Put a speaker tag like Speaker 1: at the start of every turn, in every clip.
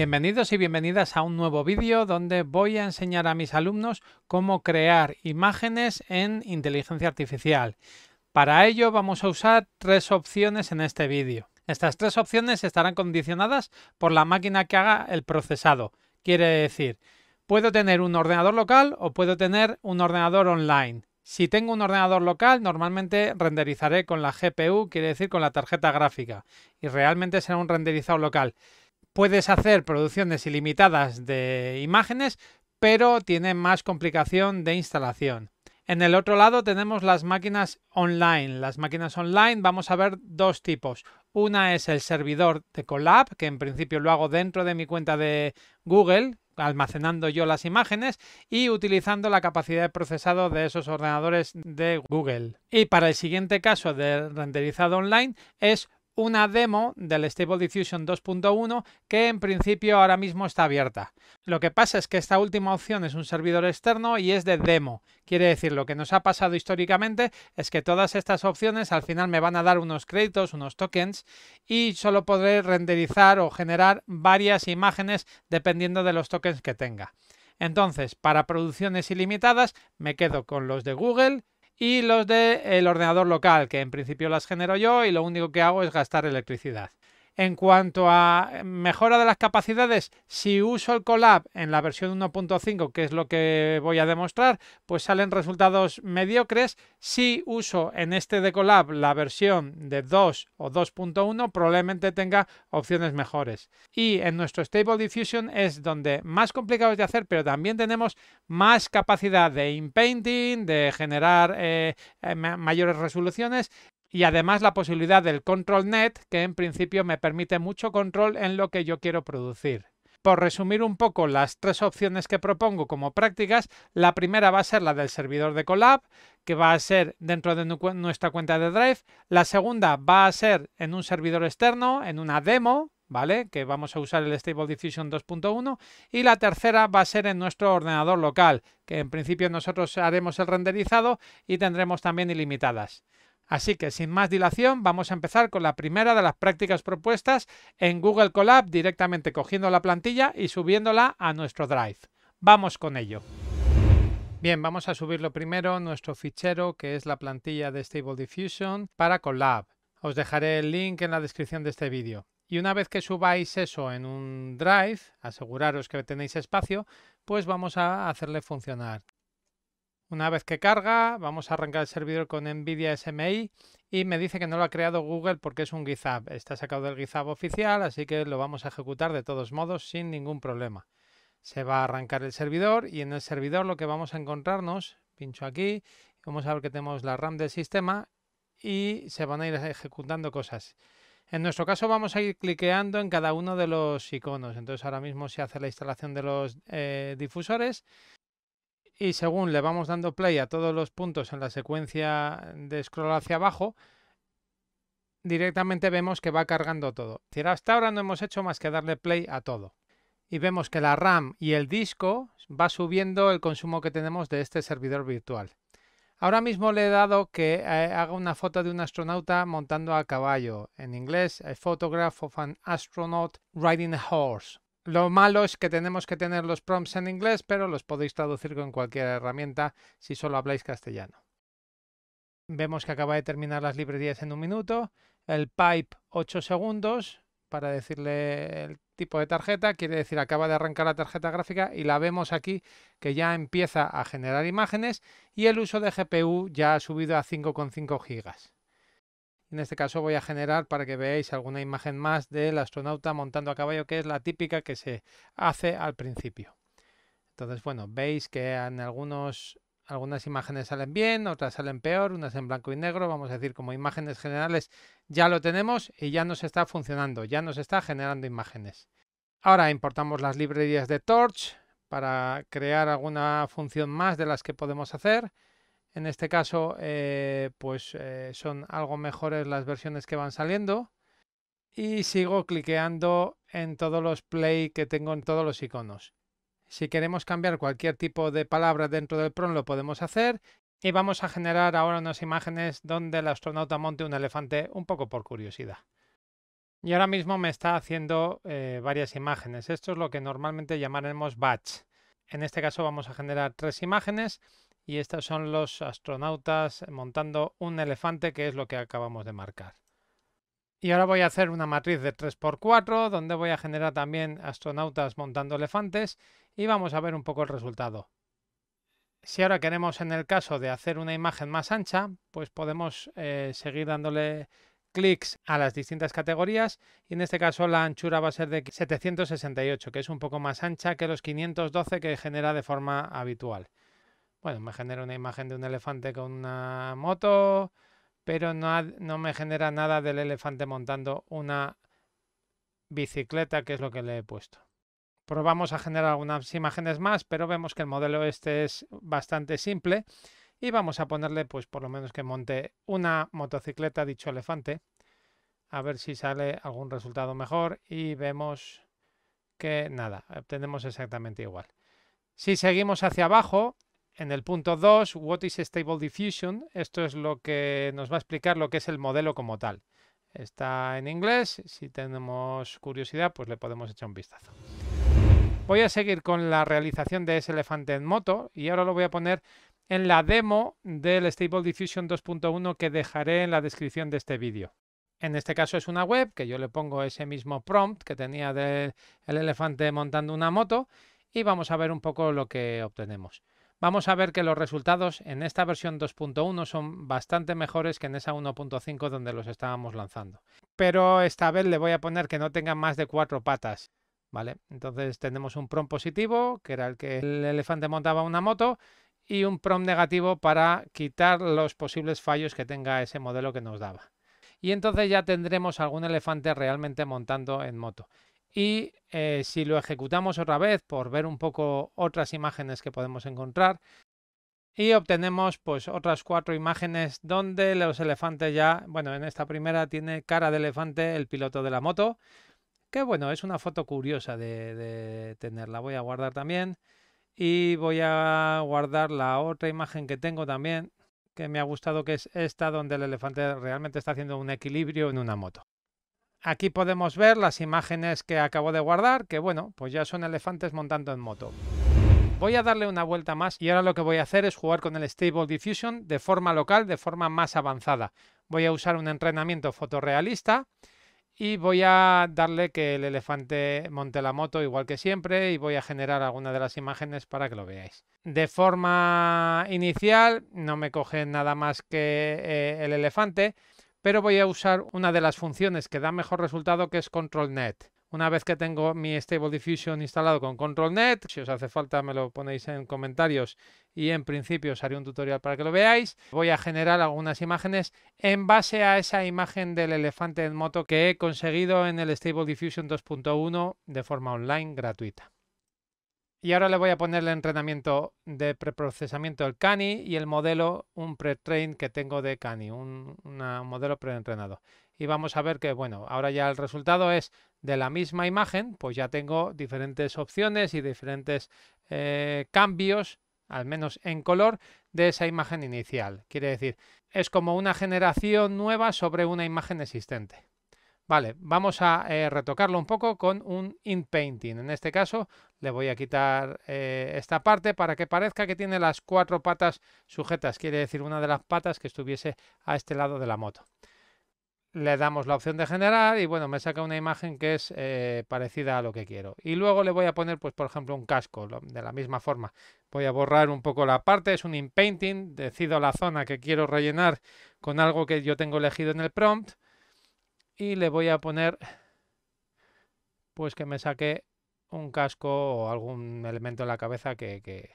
Speaker 1: Bienvenidos y bienvenidas a un nuevo vídeo donde voy a enseñar a mis alumnos cómo crear imágenes en inteligencia artificial. Para ello vamos a usar tres opciones en este vídeo. Estas tres opciones estarán condicionadas por la máquina que haga el procesado. Quiere decir, puedo tener un ordenador local o puedo tener un ordenador online. Si tengo un ordenador local, normalmente renderizaré con la GPU, quiere decir con la tarjeta gráfica, y realmente será un renderizado local puedes hacer producciones ilimitadas de imágenes, pero tiene más complicación de instalación. En el otro lado tenemos las máquinas online. Las máquinas online vamos a ver dos tipos. Una es el servidor de Colab, que en principio lo hago dentro de mi cuenta de Google, almacenando yo las imágenes y utilizando la capacidad de procesado de esos ordenadores de Google. Y para el siguiente caso de renderizado online es una demo del Stable Diffusion 2.1 que en principio ahora mismo está abierta. Lo que pasa es que esta última opción es un servidor externo y es de demo. Quiere decir, lo que nos ha pasado históricamente es que todas estas opciones al final me van a dar unos créditos, unos tokens y solo podré renderizar o generar varias imágenes dependiendo de los tokens que tenga. Entonces, para producciones ilimitadas me quedo con los de Google y los del el ordenador local, que en principio las genero yo y lo único que hago es gastar electricidad. En cuanto a mejora de las capacidades, si uso el Colab en la versión 1.5, que es lo que voy a demostrar, pues salen resultados mediocres. Si uso en este de Colab la versión de 2 o 2.1, probablemente tenga opciones mejores. Y en nuestro Stable Diffusion es donde más complicado de hacer, pero también tenemos más capacidad de inpainting, de generar eh, eh, mayores resoluciones y además la posibilidad del control net, que en principio me permite mucho control en lo que yo quiero producir. Por resumir un poco las tres opciones que propongo como prácticas, la primera va a ser la del servidor de Colab, que va a ser dentro de nuestra cuenta de Drive. La segunda va a ser en un servidor externo, en una demo, ¿vale? Que vamos a usar el Stable Diffusion 2.1 y la tercera va a ser en nuestro ordenador local, que en principio nosotros haremos el renderizado y tendremos también ilimitadas. Así que sin más dilación vamos a empezar con la primera de las prácticas propuestas en Google Colab directamente cogiendo la plantilla y subiéndola a nuestro Drive. Vamos con ello. Bien, vamos a subir lo primero nuestro fichero que es la plantilla de Stable Diffusion para Colab. Os dejaré el link en la descripción de este vídeo. Y una vez que subáis eso en un drive, aseguraros que tenéis espacio, pues vamos a hacerle funcionar. Una vez que carga, vamos a arrancar el servidor con NVIDIA SMI y me dice que no lo ha creado Google porque es un GitHub. Está sacado del GitHub oficial, así que lo vamos a ejecutar de todos modos sin ningún problema. Se va a arrancar el servidor y en el servidor lo que vamos a encontrarnos, pincho aquí, vamos a ver que tenemos la RAM del sistema y se van a ir ejecutando cosas. En nuestro caso vamos a ir cliqueando en cada uno de los iconos. Entonces ahora mismo se hace la instalación de los eh, difusores y según le vamos dando play a todos los puntos en la secuencia de scroll hacia abajo, directamente vemos que va cargando todo. Hasta ahora no hemos hecho más que darle play a todo. Y vemos que la RAM y el disco va subiendo el consumo que tenemos de este servidor virtual. Ahora mismo le he dado que eh, haga una foto de un astronauta montando a caballo. En inglés, a photograph of an astronaut riding a horse. Lo malo es que tenemos que tener los prompts en inglés, pero los podéis traducir con cualquier herramienta si solo habláis castellano. Vemos que acaba de terminar las librerías en un minuto. El pipe 8 segundos para decirle el tipo de tarjeta, quiere decir acaba de arrancar la tarjeta gráfica y la vemos aquí que ya empieza a generar imágenes y el uso de GPU ya ha subido a 5,5 gigas. En este caso voy a generar para que veáis alguna imagen más del astronauta montando a caballo, que es la típica que se hace al principio. Entonces, bueno, veis que en algunos, algunas imágenes salen bien, otras salen peor, unas en blanco y negro, vamos a decir como imágenes generales, ya lo tenemos y ya nos está funcionando, ya nos está generando imágenes. Ahora importamos las librerías de Torch para crear alguna función más de las que podemos hacer. En este caso, eh, pues eh, son algo mejores las versiones que van saliendo. Y sigo cliqueando en todos los play que tengo en todos los iconos. Si queremos cambiar cualquier tipo de palabra dentro del PRON, lo podemos hacer. Y vamos a generar ahora unas imágenes donde el astronauta monte un elefante un poco por curiosidad. Y ahora mismo me está haciendo eh, varias imágenes. Esto es lo que normalmente llamaremos batch. En este caso vamos a generar tres imágenes y estos son los astronautas montando un elefante que es lo que acabamos de marcar. Y ahora voy a hacer una matriz de 3x4 donde voy a generar también astronautas montando elefantes y vamos a ver un poco el resultado. Si ahora queremos en el caso de hacer una imagen más ancha, pues podemos eh, seguir dándole clics a las distintas categorías y en este caso la anchura va a ser de 768, que es un poco más ancha que los 512 que genera de forma habitual. Bueno, me genera una imagen de un elefante con una moto, pero no, no me genera nada del elefante montando una bicicleta, que es lo que le he puesto. Probamos a generar algunas imágenes más, pero vemos que el modelo este es bastante simple y vamos a ponerle, pues por lo menos que monte una motocicleta dicho elefante, a ver si sale algún resultado mejor y vemos que nada, obtenemos exactamente igual. Si seguimos hacia abajo, en el punto 2, what is Stable Diffusion? Esto es lo que nos va a explicar lo que es el modelo como tal. Está en inglés, si tenemos curiosidad, pues le podemos echar un vistazo. Voy a seguir con la realización de ese elefante en moto y ahora lo voy a poner en la demo del Stable Diffusion 2.1 que dejaré en la descripción de este vídeo. En este caso es una web que yo le pongo ese mismo prompt que tenía del elefante montando una moto y vamos a ver un poco lo que obtenemos. Vamos a ver que los resultados en esta versión 2.1 son bastante mejores que en esa 1.5 donde los estábamos lanzando. Pero esta vez le voy a poner que no tenga más de cuatro patas. ¿Vale? Entonces tenemos un prom positivo, que era el que el elefante montaba una moto, y un prom negativo para quitar los posibles fallos que tenga ese modelo que nos daba. Y entonces ya tendremos algún elefante realmente montando en moto. Y eh, si lo ejecutamos otra vez por ver un poco otras imágenes que podemos encontrar, y obtenemos pues otras cuatro imágenes donde los elefantes ya, bueno, en esta primera tiene cara de elefante el piloto de la moto, que bueno, es una foto curiosa de tenerla, voy a guardar también y voy a guardar la otra imagen que tengo también que me ha gustado que es esta donde el elefante realmente está haciendo un equilibrio en una moto. Aquí podemos ver las imágenes que acabo de guardar, que bueno, pues ya son elefantes montando en moto. Voy a darle una vuelta más y ahora lo que voy a hacer es jugar con el Stable Diffusion de forma local, de forma más avanzada. Voy a usar un entrenamiento fotorrealista y voy a darle que el elefante monte la moto igual que siempre y voy a generar alguna de las imágenes para que lo veáis. De forma inicial no me coge nada más que eh, el elefante pero voy a usar una de las funciones que da mejor resultado que es ControlNet. Una vez que tengo mi Stable Diffusion instalado con ControlNet, si os hace falta me lo ponéis en comentarios y en principio os haré un tutorial para que lo veáis. Voy a generar algunas imágenes en base a esa imagen del elefante en moto que he conseguido en el Stable Diffusion 2.1 de forma online gratuita. Y ahora le voy a poner el entrenamiento de preprocesamiento del Cani y el modelo, un pre-train que tengo de Cani, un, modelo pre modelo Y vamos a ver que, bueno, ahora ya el resultado es de la misma imagen, pues ya tengo diferentes opciones y diferentes eh, cambios, al menos en color, de esa imagen inicial. Quiere decir, es como una generación nueva sobre una imagen existente. Vale, vamos a eh, retocarlo un poco con un inpainting. En este caso le voy a quitar eh, esta parte para que parezca que tiene las cuatro patas sujetas. Quiere decir una de las patas que estuviese a este lado de la moto. Le damos la opción de generar y bueno, me saca una imagen que es eh, parecida a lo que quiero. Y luego le voy a poner, pues por ejemplo, un casco de la misma forma. Voy a borrar un poco la parte, es un in painting. Decido la zona que quiero rellenar con algo que yo tengo elegido en el prompt y le voy a poner pues que me saque un casco o algún elemento en la cabeza que,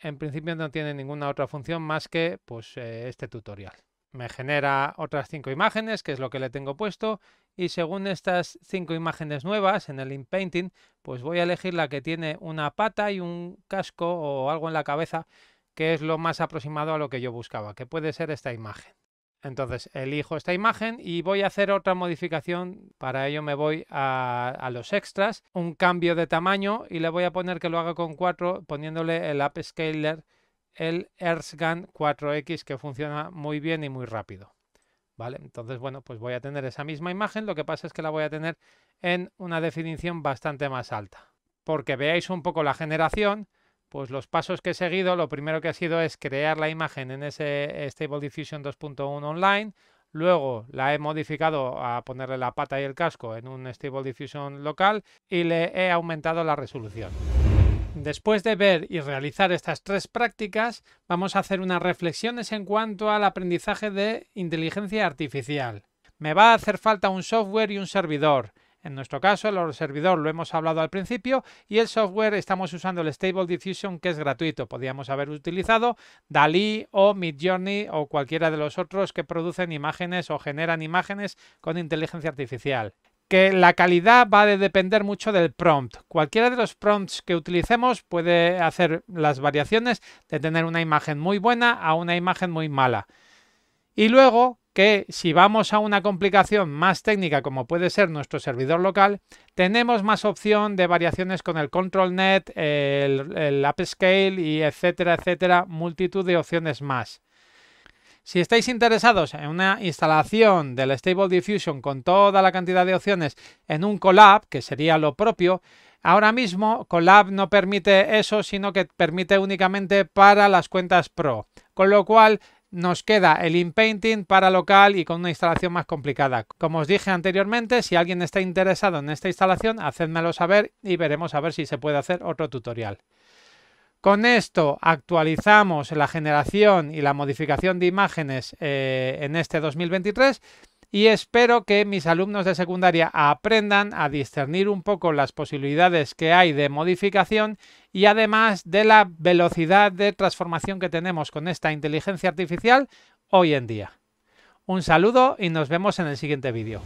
Speaker 1: en principio no tiene ninguna otra función más que pues eh, este tutorial. Me genera otras cinco imágenes, que es lo que le tengo puesto, y según estas cinco imágenes nuevas en el inpainting, pues voy a elegir la que tiene una pata y un casco o algo en la cabeza, que es lo más aproximado a lo que yo buscaba, que puede ser esta imagen. Entonces elijo esta imagen y voy a hacer otra modificación. Para ello me voy a, los extras, un cambio de tamaño y le voy a poner que lo haga con 4 poniéndole el upscaler, el Ersgan 4X que funciona muy bien y muy rápido. ¿Vale? Entonces, bueno, pues voy a tener esa misma imagen, lo que pasa es que la voy a tener en una definición bastante más alta. Porque veáis un poco la generación, pues los pasos que he seguido, lo primero que ha sido es crear la imagen en ese Stable Diffusion 2.1 online, luego la he modificado a ponerle la pata y el casco en un Stable Diffusion local y le he aumentado la resolución. Después de ver y realizar estas tres prácticas, vamos a hacer unas reflexiones en cuanto al aprendizaje de inteligencia artificial. Me va a hacer falta un software y un servidor. En nuestro caso, el servidor lo hemos hablado al principio y el software estamos usando el Stable Diffusion que es gratuito. Podríamos haber utilizado Dalí o Midjourney o cualquiera de los otros que producen imágenes o generan imágenes con inteligencia artificial que la calidad va a depender mucho del prompt. Cualquiera de los prompts que utilicemos puede hacer las variaciones de tener una imagen muy buena a una imagen muy mala. Y luego que si vamos a una complicación más técnica como puede ser nuestro servidor local, tenemos más opción de variaciones con el control net, el, upscale y etcétera, etcétera, multitud de opciones más. Si estáis interesados en una instalación del Stable Diffusion con toda la cantidad de opciones en un Colab que sería lo propio, ahora mismo Collab no permite eso, sino que permite únicamente para las cuentas Pro. Con lo cual nos queda el inpainting para local y con una instalación más complicada. Como os dije anteriormente, si alguien está interesado en esta instalación, hacedmelo saber y veremos a ver si se puede hacer otro tutorial. Con esto actualizamos la generación y la modificación de imágenes eh, en este 2023 y espero que mis alumnos de secundaria aprendan a discernir un poco las posibilidades que hay de modificación y además de la velocidad de transformación que tenemos con esta inteligencia artificial hoy en día. Un saludo y nos vemos en el siguiente vídeo.